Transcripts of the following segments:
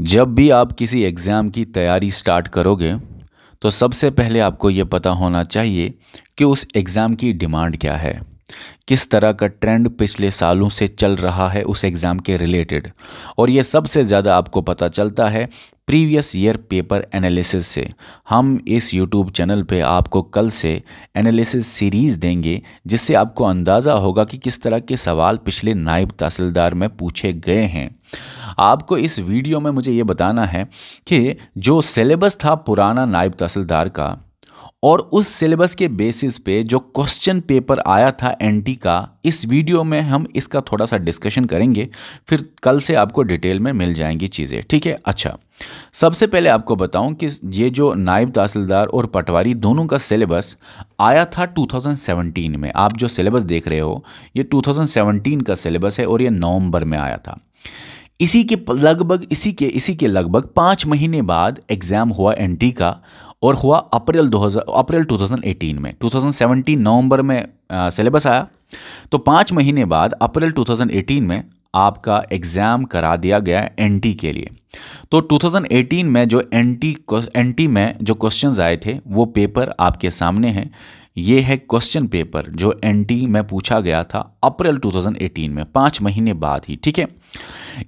जब भी आप किसी एग्ज़ाम की तैयारी स्टार्ट करोगे तो सबसे पहले आपको ये पता होना चाहिए कि उस एग्ज़ाम की डिमांड क्या है किस तरह का ट्रेंड पिछले सालों से चल रहा है उस एग्ज़ाम के रिलेटेड और ये सबसे ज़्यादा आपको पता चलता है प्रीवियस ईयर पेपर एनालिसिस से हम इस यूट्यूब चैनल पे आपको कल से एनालिसिस सीरीज़ देंगे जिससे आपको अंदाज़ा होगा कि किस तरह के सवाल पिछले नायब तहसीलदार में पूछे गए हैं आपको इस वीडियो में मुझे ये बताना है कि जो सिलेबस था पुराना नायब तहसीलदार का और उस सिलेबस के बेसिस पे जो क्वेश्चन पेपर आया था एनटी का इस वीडियो में हम इसका थोड़ा सा डिस्कशन करेंगे फिर कल से आपको डिटेल में मिल जाएंगी चीज़ें ठीक है अच्छा सबसे पहले आपको बताऊं कि ये जो नायब तहसीलदार और पटवारी दोनों का सिलेबस आया था 2017 में आप जो सिलेबस देख रहे हो ये 2017 का सिलेबस है और ये नवंबर में आया था इसी के लगभग इसी के इसी के लगभग पाँच महीने बाद एग्ज़ाम हुआ एनटी का और हुआ अप्रैल 2000 अप्रैल 2018 में 2017 नवंबर में सिलेबस आया तो पाँच महीने बाद अप्रैल 2018 में आपका एग्ज़ाम करा दिया गया एनटी के लिए तो 2018 में जो एनटी एनटी में जो क्वेश्चंस आए थे वो पेपर आपके सामने हैं ये है क्वेश्चन पेपर जो एनटी में पूछा गया था अप्रैल 2018 में पांच महीने बाद ही ठीक है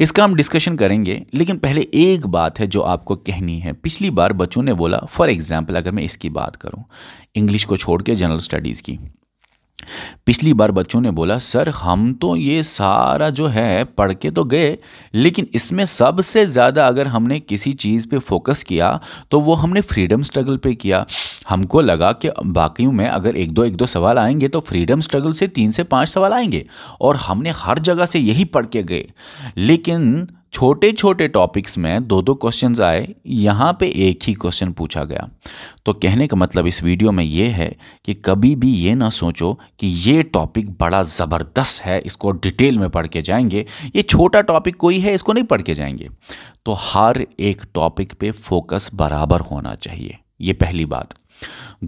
इसका हम डिस्कशन करेंगे लेकिन पहले एक बात है जो आपको कहनी है पिछली बार बच्चों ने बोला फॉर एग्ज़ाम्पल अगर मैं इसकी बात करूं इंग्लिश को छोड़ के जनरल स्टडीज़ की पिछली बार बच्चों ने बोला सर हम तो ये सारा जो है पढ़ के तो गए लेकिन इसमें सबसे ज़्यादा अगर हमने किसी चीज़ पे फोकस किया तो वो हमने फ्रीडम स्ट्रगल पे किया हमको लगा कि बाक़ियों में अगर एक दो एक दो सवाल आएंगे तो फ्रीडम स्ट्रगल से तीन से पाँच सवाल आएंगे और हमने हर जगह से यही पढ़ के गए लेकिन छोटे छोटे टॉपिक्स में दो दो क्वेश्चन आए यहाँ पे एक ही क्वेश्चन पूछा गया तो कहने का मतलब इस वीडियो में ये है कि कभी भी ये ना सोचो कि ये टॉपिक बड़ा ज़बरदस्त है इसको डिटेल में पढ़ के जाएंगे ये छोटा टॉपिक कोई है इसको नहीं पढ़ के जाएंगे तो हर एक टॉपिक पे फोकस बराबर होना चाहिए ये पहली बात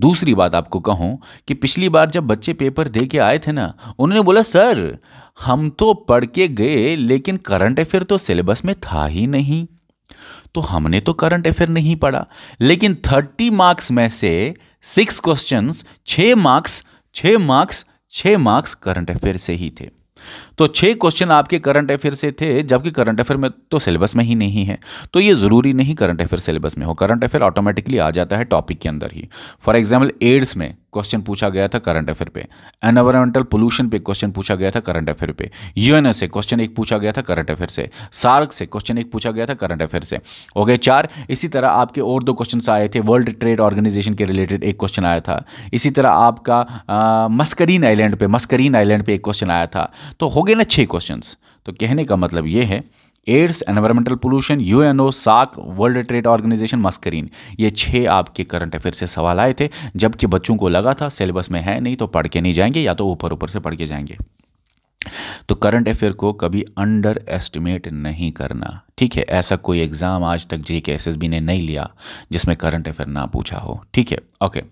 दूसरी बात आपको कहूँ कि पिछली बार जब बच्चे पेपर दे के आए थे ना उन्होंने बोला सर हम तो पढ़ के गए लेकिन करंट अफेयर तो सिलेबस में था ही नहीं तो हमने तो करंट अफेयर नहीं पढ़ा लेकिन थर्टी मार्क्स में से सिक्स क्वेश्चन छ मार्क्स छ मार्क्स छ मार्क्स करंट अफेयर से ही थे तो छह क्वेश्चन आपके करंट अफेयर से थे जबकि करंट अफेयर में तो सिलेबस में ही नहीं है तो ये ज़रूरी नहीं करंट अफेयर सिलेबस में हो करंट अफेयर ऑटोमेटिकली आ जाता है टॉपिक के अंदर ही फॉर एग्जाम्पल एड्स में क्वेश्चन पूछा गया था करंट अफेयर पे एनवायरमेंटल पोल्यूशन पे क्वेश्चन पूछा गया था करंट अफेयर पे यूएनएस से क्वेश्चन एक पूछा गया था करंट अफेयर से सार्क से क्वेश्चन एक पूछा गया था करंट अफेयर से हो गए चार इसी तरह आपके और दो क्वेश्चन आए थे वर्ल्ड ट्रेड ऑर्गेनाइजेशन के रिलेटेड एक क्वेश्चन आया था इसी तरह आपका मस्करीन आइलैंड पे मस्करीन आइलैंड पे एक क्वेश्चन आया था तो हो गए ना छः क्वेश्चन तो कहने का मतलब ये है एड्स एनवायरमेंटल पोल्यूशन यूएनओ साक वर्ल्ड ट्रेड ऑर्गेनाइजेशन मस्करीन ये छह आपके करंट अफेयर से सवाल आए थे जबकि बच्चों को लगा था सिलेबस में है नहीं तो पढ़ के नहीं जाएंगे या तो ऊपर ऊपर से पढ़ के जाएंगे तो करंट अफेयर को कभी अंडर एस्टिमेट नहीं करना ठीक है ऐसा कोई एग्ज़ाम आज तक जे के एस ने नहीं लिया जिसमें करंट अफेयर ना पूछा हो ठीक है ओके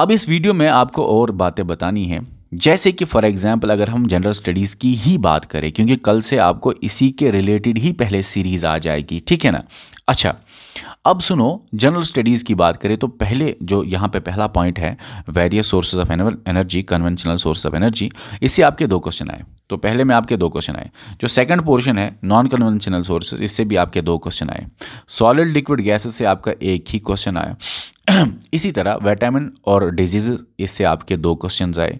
अब इस वीडियो में आपको और बातें बतानी हैं जैसे कि फॉर एग्जांपल अगर हम जनरल स्टडीज़ की ही बात करें क्योंकि कल से आपको इसी के रिलेटेड ही पहले सीरीज़ आ जाएगी ठीक है ना अच्छा अब सुनो जनरल स्टडीज़ की बात करें तो पहले जो यहाँ पे पहला पॉइंट है various sources of energy conventional source of energy इससे आपके दो क्वेश्चन आए तो पहले में आपके दो क्वेश्चन आए जो सेकंड पोर्शन है नॉन कन्वेंशनल सोर्सेज इससे भी आपके दो क्वेश्चन आए सॉलिड लिक्विड गैसेस से आपका एक ही क्वेश्चन आया इसी तरह विटामिन और डिजीज इससे आपके दो क्वेश्चन आए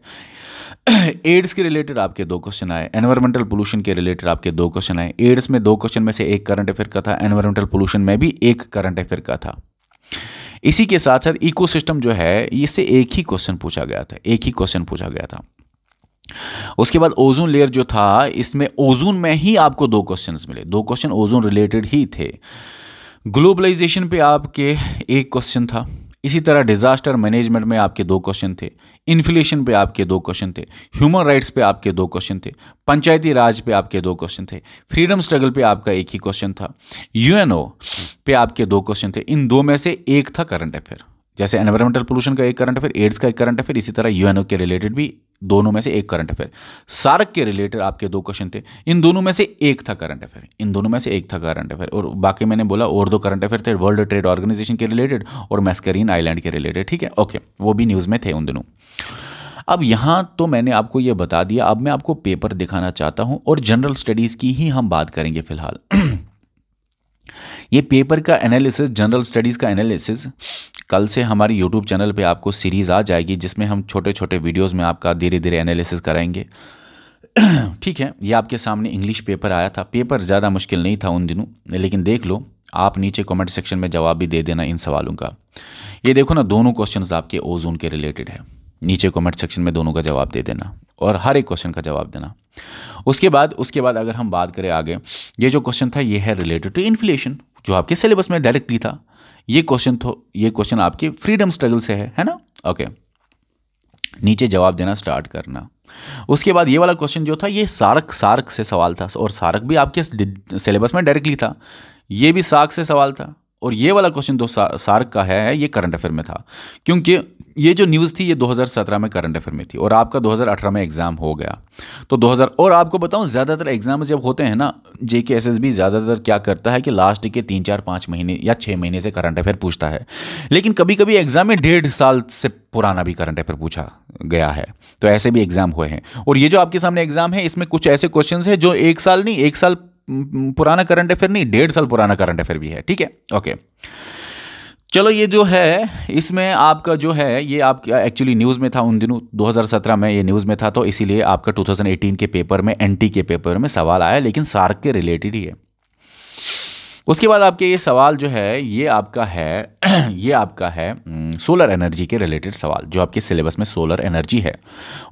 एड्स के रिलेटेड आपके दो क्वेश्चन आए एनवायरमेंटल पोल्यूशन के रिलेटेड आपके दो क्वेश्चन आए एड्स में दो क्वेश्चन में से एक करंट अफेयर का था एनवायरमेंटल पोल्यूशन में भी एक करंट अफेयर का था इसी के साथ साथ इकोसिस्टम जो है इससे एक ही क्वेश्चन पूछा गया था एक ही क्वेश्चन पूछा गया था उसके बाद ओजोन लेयर जो था इसमें ओजोन में ही आपको दो क्वेश्चंस मिले दो क्वेश्चन ओजोन रिलेटेड ही थे ग्लोबलाइजेशन पे आपके एक क्वेश्चन था इसी तरह डिजास्टर मैनेजमेंट में आपके दो क्वेश्चन थे इन्फ्लेशन पे आपके दो क्वेश्चन थे ह्यूमन राइट्स पे आपके दो क्वेश्चन थे पंचायती राज पे आपके दो क्वेश्चन थे फ्रीडम स्ट्रगल पे आपका एक ही क्वेश्चन था यूएनओ पे आपके दो क्वेश्चन थे इन दो में से एक था करंट अफेयर जैसे एनवायरमेंटल पोल्यूशन का एक करंट अफेयर एड्स का एक करंट अफेयर इसी तरह यूएनओ के रिलेटेड भी दोनों में से एक करंट अफेयर सार्क के रिलेटेड आपके दो क्वेश्चन थे इन दोनों में से एक था करंट अफेयर इन दोनों में से एक था करंट अफेयर और बाकी मैंने बोला और दो करंट अफेयर थे वर्ल्ड ट्रेड ऑर्गेनाइजेशन के रिलेटेड और मैस्करीन आइलैंड के रिलेटेड ठीक है ओके वो भी न्यूज़ में थे उन दोनों अब यहाँ तो मैंने आपको ये बता दिया अब मैं आपको पेपर दिखाना चाहता हूँ और जनरल स्टडीज़ की ही हम बात करेंगे फिलहाल ये पेपर का एनालिसिस जनरल स्टडीज़ का एनालिसिस कल से हमारे यूट्यूब चैनल पे आपको सीरीज़ आ जाएगी जिसमें हम छोटे छोटे वीडियोस में आपका धीरे धीरे एनालिसिस कराएंगे ठीक है ये आपके सामने इंग्लिश पेपर आया था पेपर ज़्यादा मुश्किल नहीं था उन दिनों लेकिन देख लो आप नीचे कमेंट सेक्शन में जवाब भी दे देना इन सवालों का ये देखो ना दोनों क्वेश्चन आपके ओजोन के रिलेटेड है नीचे कमेंट सेक्शन में दोनों का जवाब दे देना और हर एक क्वेश्चन का जवाब देना उसके बाद उसके बाद अगर हम बात करें आगे ये जो क्वेश्चन था ये है रिलेटेड टू इन्फ्लेशन जो आपके सिलेबस में डायरेक्टली था ये क्वेश्चन तो ये क्वेश्चन आपके फ्रीडम स्ट्रगल से है है ना ओके okay. नीचे जवाब देना स्टार्ट करना उसके बाद ये वाला क्वेश्चन जो था ये सारक सार्क से सवाल था और सारक भी आपके सिलेबस में डायरेक्टली था ये भी सार्क से सवाल था और ये वाला क्वेश्चन दो सार्क का है ये करंट अफेयर में था क्योंकि ये जो न्यूज़ थी ये 2017 में करंट अफेयर में थी और आपका 2018 में एग्ज़ाम हो गया तो 2000 और आपको बताऊं ज़्यादातर एग्ज़ाम जब होते हैं ना जे के ज़्यादातर क्या करता है कि लास्ट के तीन चार पाँच महीने या छः महीने से करंट अफेयर पूछता है लेकिन कभी कभी एग्ज़ाम में डेढ़ साल से पुराना भी करंट अफेयर पूछा गया है तो ऐसे भी एग्ज़ाम हुए हैं और ये जो आपके सामने एग्ज़ाम है इसमें कुछ ऐसे क्वेश्चन हैं जो एक साल नहीं एक साल हम्म, पुराना करंट अफेयर नहीं डेढ़ साल पुराना करंट अफेयर भी है ठीक है ओके चलो ये जो है इसमें आपका जो है ये आपका एक्चुअली न्यूज़ में था उन दिनों 2017 में ये न्यूज़ में था तो इसीलिए आपका 2018 के पेपर में एनटी के पेपर में सवाल आया लेकिन सार्क के रिलेटेड ही है उसके बाद आपके ये सवाल जो है ये आपका है ये आपका है सोलर हम्म, एनर्जी के रिलेटेड सवाल जो आपके सिलेबस में सोलर एनर्जी है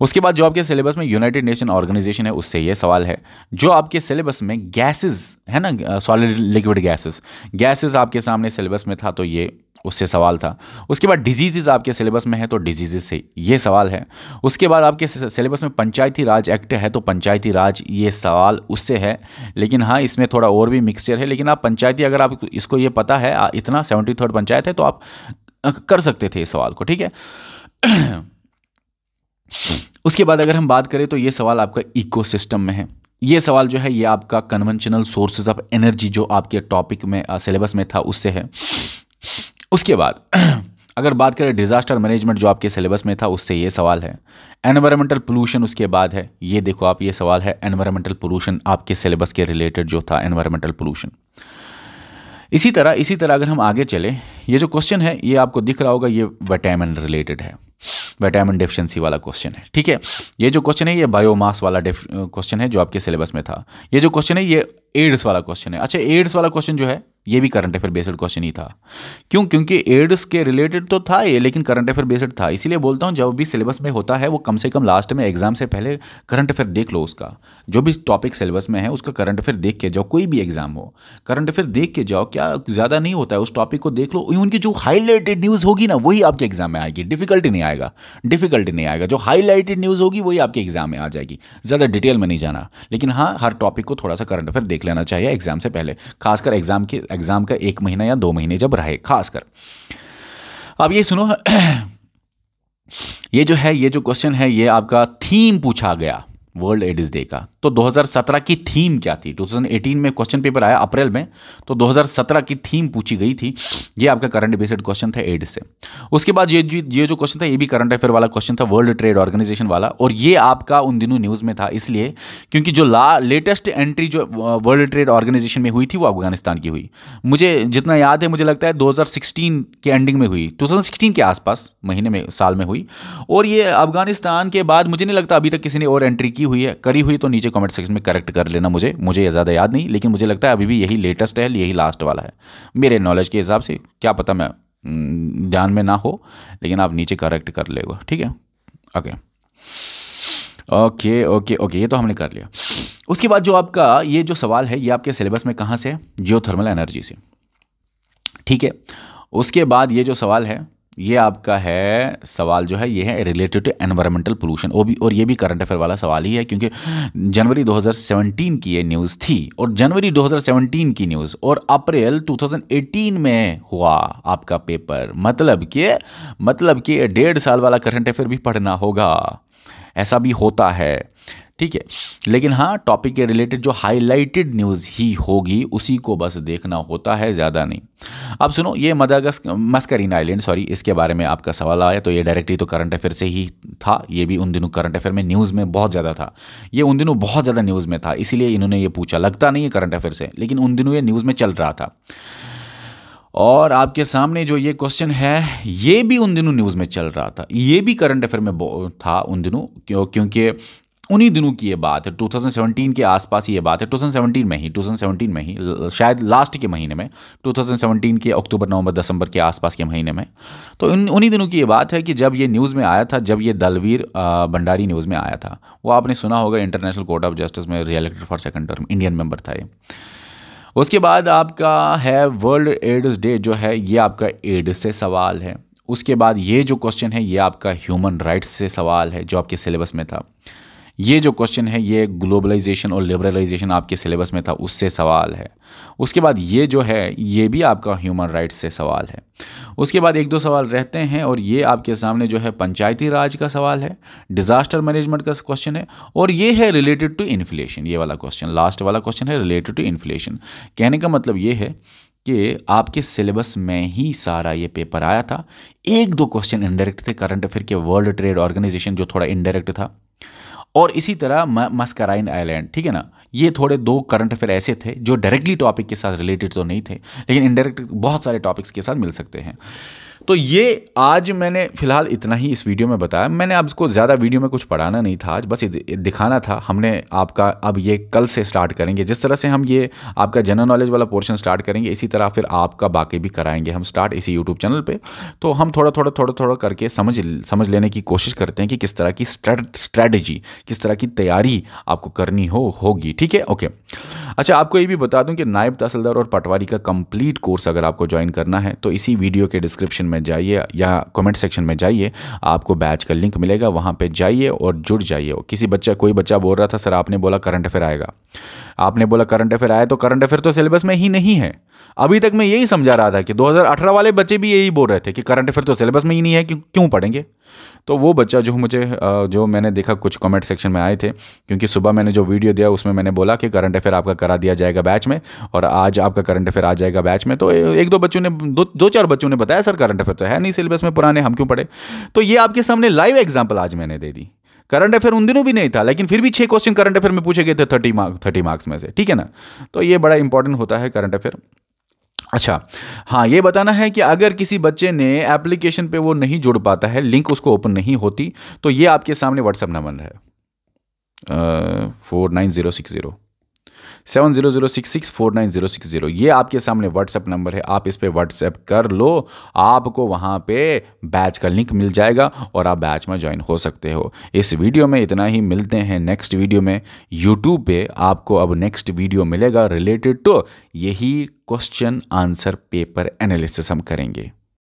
उसके बाद जो आपके सिलेबस में यूनाइटेड नेशन ऑर्गेनाइजेशन है उससे ये सवाल है जो आपके सिलेबस में गैसेज है ना सॉलिड लिक्विड गैसेज गैसेज आपके सामने सिलेबस में था तो ये उससे सवाल था उसके बाद डिजीजेज आपके सिलेबस में है तो डिजीजेज से ये सवाल है उसके बाद आपके सिलेबस में पंचायती राज एक्ट है तो पंचायती राज ये सवाल उससे है लेकिन हाँ इसमें थोड़ा और भी मिक्सचर है लेकिन आप पंचायती अगर आप इसको ये पता है इतना सेवेंटी थर्ड पंचायत है तो आप कर सकते थे इस सवाल को ठीक है उसके बाद अगर हम बात करें तो ये सवाल आपका इकोसिस्टम में है ये सवाल जो है ये आपका कन्वेंशनल सोर्सेज ऑफ एनर्जी जो आपके टॉपिक में सिलेबस में था उससे है उसके बाद अगर बात करें डिज़ास्टर मैनेजमेंट जो आपके सिलेबस में था उससे ये सवाल है एनवायरमेंटल पोलूशन उसके बाद है ये देखो आप ये सवाल है एनवायरमेंटल पोलूशन आपके सिलेबस के रिलेटेड जो था एनवायरमेंटल पोलूशन इसी तरह इसी तरह अगर हम आगे चले ये जो क्वेश्चन है ये आपको दिख रहा होगा ये विटामिन रिलेटेड है विटामिन डिफिशेंसी वाला क्वेश्चन है ठीक है ये जो क्वेश्चन है ये बायोमास वाला क्वेश्चन है जो आपके सिलेबस में था ये जो क्वेश्चन है ये एड्स वाला क्वेश्चन है अच्छा एड्स वाला क्वेश्चन जो है ये भी करंट अफेयर बेस्ड क्वेश्चन ही था क्यों क्योंकि एड्स के रिलेटेड तो था ये लेकिन करंट अफेयर बेस्ड था इसीलिए बोलता हूँ जब भी सिलेबस में होता है वो कम से कम लास्ट में एग्जाम से पहले करंट अफेयर देख लो उसका जो भी टॉपिक सिलेबस में है उसका करंट अफेयर देख के जाओ कोई भी एग्जाम हो करंट अफेयर देख के जाओ क्या ज़्यादा नहीं होता है उस टॉपिक को देख लो उनकी जो हाईलाइटेड न्यूज़ होगी ना वही आपके एग्जाम में आएगी डिफिकल्टी नहीं आएगा डिफिकल्टी नहीं आएगा जो हाईलाइटेड न्यूज़ होगी वही आपके एग्जाम में आ जाएगी ज़्यादा डिटेल में नहीं जाना लेकिन हाँ हर टॉपिक को थोड़ा सा करंट अफेयर देख लेना चाहिए एग्जाम से पहले खासकर एग्जाम के एग्ज़ाम का एक महीना या दो महीने जब रहे खासकर अब ये सुनो ये जो है ये जो क्वेश्चन है ये आपका थीम पूछा गया वर्ल्ड एडिस डे का तो 2017 की थीम क्या थी 2018 में क्वेश्चन पेपर आया अप्रैल में तो 2017 की थीम पूछी गई थी ये आपका करंट बेसड क्वेश्चन था एड से उसके बाद ये ये जो क्वेश्चन था ये भी करंट अफेयर वाला क्वेश्चन था वर्ल्ड ट्रेड ऑर्गेनाइजेशन वाला और ये आपका उन दिनों न्यूज़ में था इसलिए क्योंकि जो ला लेटेस्ट एंट्री जो वर्ल्ड ट्रेड ऑर्गेनाइजेशन में हुई थी वो अफगानिस्तान की हुई मुझे जितना याद है मुझे लगता है दो के एंडिंग में हुई टू के आसपास महीने में साल में हुई और ये अफगानिस्तान के बाद मुझे नहीं लगता अभी तक किसी ने और एंट्री की हुई है करी हुई तो नीचे कमेंट सेक्शन में करेक्ट कर लेना मुझे मुझे ये ज़्यादा याद नहीं लेकिन मुझे लगता है अभी भी यही लेटेस्ट है यही लास्ट वाला है मेरे नॉलेज के हिसाब से क्या पता मैं हम्म, ध्यान में ना हो लेकिन आप नीचे करेक्ट कर लेगा ठीक है ओके ओके ओके ओके ये तो हमने कर लिया उसके बाद जो आपका ये जो सवाल है ये आपके सिलेबस में कहाँ से है जियो एनर्जी से ठीक है उसके बाद ये जो सवाल है ये आपका है सवाल जो है ये है रिलेटेड टू एनवायरमेंटल पोल्यूशन वो भी और ये भी करंट अफेयर वाला सवाल ही है क्योंकि जनवरी 2017 की ये न्यूज़ थी और जनवरी 2017 की न्यूज़ और अप्रैल 2018 में हुआ आपका पेपर मतलब कि मतलब कि डेढ़ साल वाला करंट अफेयर भी पढ़ना होगा ऐसा भी होता है ठीक है लेकिन हाँ टॉपिक के रिलेटेड जो हाईलाइटेड न्यूज़ ही होगी उसी को बस देखना होता है ज़्यादा नहीं अब सुनो ये मदागस मस्करीन आइलैंड सॉरी इसके बारे में आपका सवाल आया तो ये डायरेक्टली तो करंट अफेयर से ही था ये भी उन दिनों करंट अफेयर में न्यूज़ में बहुत ज़्यादा था ये उन दिनों बहुत ज़्यादा न्यूज़ में था इसीलिए इन्होंने ये पूछा लगता नहीं है करंट अफेयर से लेकिन उन दिनों ये न्यूज़ में चल रहा था और आपके सामने जो ये क्वेश्चन है ये भी उन दिनों न्यूज़ में चल रहा था ये भी करंट अफेयर में था उन दिनों क्यों क्योंकि उन्हीं दिनों की ये बात है 2017 के आसपास ये बात है 2017 में ही 2017 में ही शायद लास्ट के महीने में 2017 के अक्टूबर नवंबर दिसंबर के आसपास के महीने में तो इन उन्हीं दिनों की ये बात है कि जब ये न्यूज़ में आया था जब ये दलवीर भंडारी न्यूज़ में आया था वो आपने सुना होगा इंटरनेशनल कोर्ट ऑफ जस्टिस में re-elected for second term Indian member था ये उसके बाद आपका है वर्ल्ड एड्स डे जो है ये आपका एड्स से सवाल है उसके बाद ये जो क्वेश्चन है ये आपका ह्यूमन राइट्स से सवाल है जो आपके सिलेबस में था ये जो क्वेश्चन है ये ग्लोबलाइजेशन और लिबरलाइजेशन आपके सिलेबस में था उससे सवाल है उसके बाद ये जो है ये भी आपका ह्यूमन राइट्स से सवाल है उसके बाद एक दो सवाल रहते हैं और ये आपके सामने जो है पंचायती राज का सवाल है डिज़ास्टर मैनेजमेंट का क्वेश्चन है और ये है रिलेटेड टू इन्फ्लेशन ये वाला क्वेश्चन लास्ट वाला क्वेश्चन है रिलेटेड टू इन्फ्लेशन कहने का मतलब ये है कि आपके सिलेबस में ही सारा ये पेपर आया था एक दो क्वेश्चन इनडायरेक्ट थे करंट अफेयर के वर्ल्ड ट्रेड ऑर्गेनाइजेशन जो थोड़ा इनडायरेक्ट था और इसी तरह मस्कराइन आइलैंड ठीक है ना ये थोड़े दो करंट अफेयर ऐसे थे जो डायरेक्टली टॉपिक के साथ रिलेटेड तो नहीं थे लेकिन इनडायरेक्ट बहुत सारे टॉपिक्स के साथ मिल सकते हैं तो ये आज मैंने फ़िलहाल इतना ही इस वीडियो में बताया मैंने आपको ज़्यादा वीडियो में कुछ पढ़ाना नहीं था आज बस दिखाना था हमने आपका अब ये कल से स्टार्ट करेंगे जिस तरह से हम ये आपका जनरल नॉलेज वाला पोर्शन स्टार्ट करेंगे इसी तरह फिर आपका बाकी भी कराएंगे हम स्टार्ट इसी यूट्यूब चैनल पर तो हम थोड़ा थोड़ा थोड़ा थोड़ा करके समझ समझ लेने की कोशिश करते हैं कि किस तरह की स्ट्रैटेजी किस तरह की तैयारी आपको करनी हो होगी ठीक है ओके अच्छा आपको ये भी बता दूं कि नायब तहसीलदार और पटवारी का कंप्लीट कोर्स अगर आपको ज्वाइन करना है तो इसी वीडियो के डिस्क्रिप्शन में में जाइए या कमेंट सेक्शन में जाइए आपको बैच का लिंक मिलेगा वहाँ पे जाइए और जुड़ जाइए किसी बच्चा कोई बच्चा बोल रहा था सर आपने बोला करंट अफेयर आएगा आपने बोला करंट अफेयर आए तो करंट अफेयर तो सिलेबस में ही नहीं है अभी तक मैं यही समझा रहा था कि 2018 वाले बच्चे भी यही बोल रहे थे कि करंट अफेयर तो सिलेबस में ही नहीं है क्यों पढ़ेंगे तो वो बच्चा जो मुझे जो मैंने देखा कुछ कमेंट सेक्शन में आए थे क्योंकि सुबह मैंने जो वीडियो दिया उसमें मैंने बोला कि करंट अफेयर आपका करा दिया जाएगा बैच में और आज आपका करंट अफेयर आ जाएगा बैच में तो एक दो बच्चों ने दो दो चार बच्चों ने बताया सर करंट अफेयर तो है नहीं सिलेबस में पुराने हम क्यों पढ़े तो ये आपके सामने लाइव एग्जाम्पल आज मैंने दे दी करंट अफेयर उन दिनों भी नहीं था लेकिन फिर भी छः क्वेश्चन करंट अफेयर में पूछे गए थे थर्टी मार्क थर्टी मार्क्स में से ठीक है ना तो ये बड़ा इंपॉर्टेंट होता है करंट अफेयर अच्छा हाँ ये बताना है कि अगर किसी बच्चे ने एप्लीकेशन पे वो नहीं जुड़ पाता है लिंक उसको ओपन नहीं होती तो ये आपके सामने व्हाट्सअप नंबर है four nine zero six zero seven zero zero six six four nine zero six zero ये आपके सामने व्हाट्सएप नंबर है आप इस पर व्हाट्सएप कर लो आपको वहाँ पे बैच का लिंक मिल जाएगा और आप बैच में ज्वाइन हो सकते हो इस वीडियो में इतना ही मिलते हैं नेक्स्ट वीडियो में यूट्यूब पे आपको अब नेक्स्ट वीडियो मिलेगा रिलेटेड टू तो यही क्वेश्चन आंसर पेपर एनालिसिस हम करेंगे